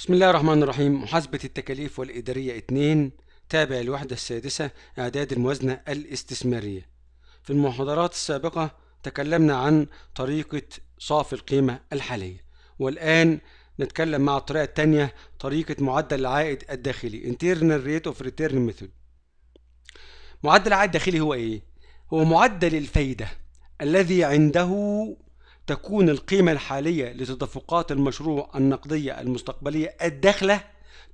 بسم الله الرحمن الرحيم محاسبة التكاليف والإدارية 2 تابع الوحدة السادسة إعداد الموازنة الاستثمارية في المحاضرات السابقة تكلمنا عن طريقة صافي القيمة الحالية والآن نتكلم مع الطريقة الثانية طريقة معدل العائد الداخلي Internal Rate of Return Method معدل العائد الداخلي هو إيه؟ هو معدل الفايدة الذي عنده تكون القيمة الحالية لتدفقات المشروع النقدية المستقبلية الداخلة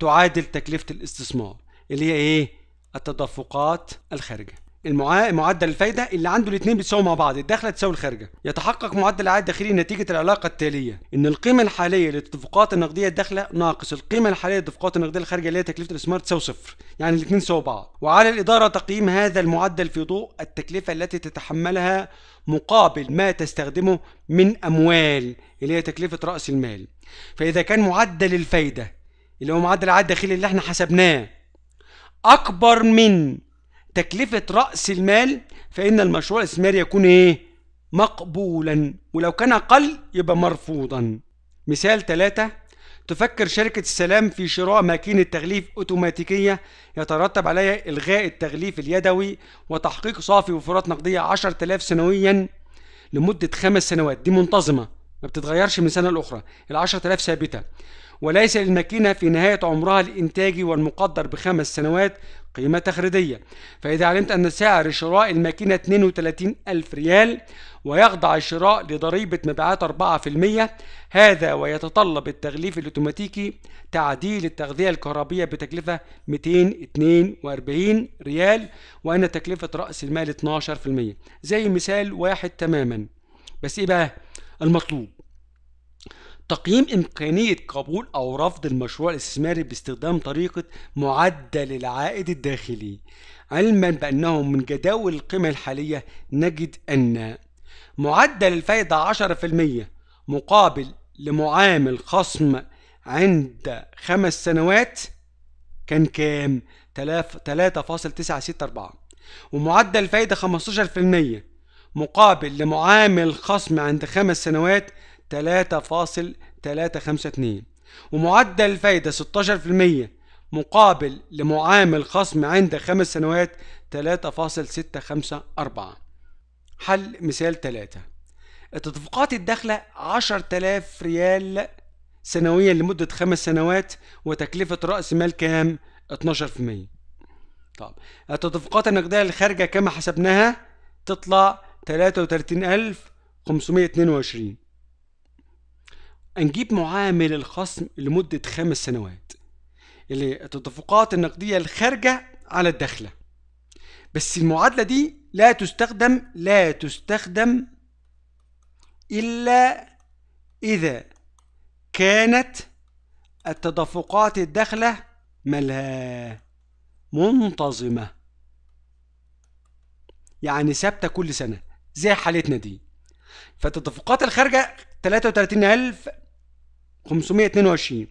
تعادل تكلفة الاستثمار اللي هي ايه؟ التدفقات الخارجة معدل الفايده اللي عنده الاثنين بيتساووا مع بعض الداخله تساوي الخارجه يتحقق معدل العائد الداخلي نتيجه العلاقه التاليه ان القيمه الحاليه للتدفقات النقديه الداخله ناقص القيمه الحاليه للتدفقات النقديه الخارجه اللي هي تكلفه الاستثمار تساوي صفر يعني الاثنين سوا بعض وعلى الاداره تقييم هذا المعدل في ضوء التكلفه التي تتحملها مقابل ما تستخدمه من اموال اللي هي تكلفه راس المال فاذا كان معدل الفايده اللي هو معدل العائد الداخلي اللي احنا حسبناه اكبر من تكلفة رأس المال فإن المشروع الاستثماري يكون إيه؟ مقبولا ولو كان أقل يبقى مرفوضا مثال ثلاثة تفكر شركة السلام في شراء ماكينة تغليف أوتوماتيكية يترتب عليها إلغاء التغليف اليدوي وتحقيق صافي وفرات نقدية 10000 سنويا لمدة خمس سنوات دي منتظمة ما بتتغيرش من سنة لأخرى ال 10000 ثابتة وليس للماكينة في نهاية عمرها الإنتاجي والمقدر بخمس سنوات قيمة تخريدية فإذا علمت أن سعر شراء الماكينة 32 ألف ريال ويخضع الشراء لضريبة مبيعات 4% هذا ويتطلب التغليف الأوتوماتيكي تعديل التغذية الكهربية بتكلفة 242 ريال وأن تكلفة رأس المال 12% زي مثال واحد تماما بس إيه بقى المطلوب تقييم إمكانية قبول أو رفض المشروع الاستثماري باستخدام طريقة معدل العائد الداخلي علما بأنه من جداول القيمة الحالية نجد أن معدل الفايدة 10% مقابل لمعامل خصم عند خمس سنوات كان كام؟ 3.964 ومعدل الفايدة 15% مقابل لمعامل خصم عند خمس سنوات 3.352 ومعدل الفايدة 16% مقابل لمعامل خصم عند خمس سنوات 3.654 حل مثال 3 التدفقات الداخلة 10000 ريال سنويا لمدة خمس سنوات وتكلفة رأس مال كام 12% طب التدفقات النقدية الخارجة كما حسبناها تطلع 33522 نجيب معامل الخصم لمدة خمس سنوات اللي التدفقات النقدية الخارجة على الدخلة بس المعادلة دي لا تستخدم لا تستخدم إلا إذا كانت التدفقات الدخلة ملها منتظمة يعني ثابتة كل سنة زي حالتنا دي فالتدفقات الخارجة 33000 ألف 522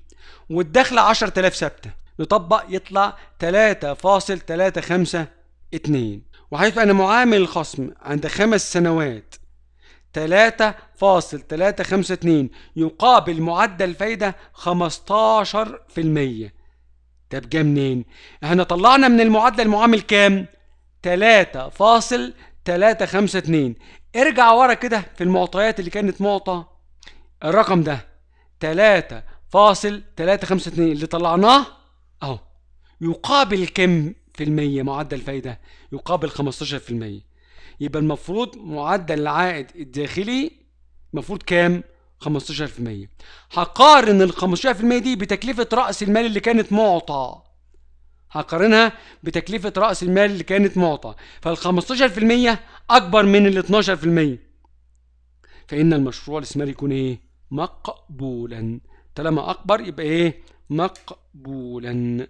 والدخل 10000 ثابته نطبق يطلع 3.352 وحيث أن معامل الخصم عند خمس سنوات 3.352 يقابل معدل فايدة 15% طب جه منين؟ احنا طلعنا من المعدل معامل كام؟ 3.352 ارجع ورا كده في المعطيات اللي كانت معطى الرقم ده 3.352 اللي طلعناه اهو يقابل كم في المية معدل فايدة يقابل 15% يبقى المفروض معدل العائد الداخلي المفروض كام 15% هقارن ال 15% دي بتكلفة رأس المال اللي كانت معطى هقارنها بتكلفة رأس المال اللي كانت معطى فال 15% أكبر من ال 12% فإن المشروع الاستثماري يكون إيه؟ مقبولا طالما أكبر يبقى إيه مقبولا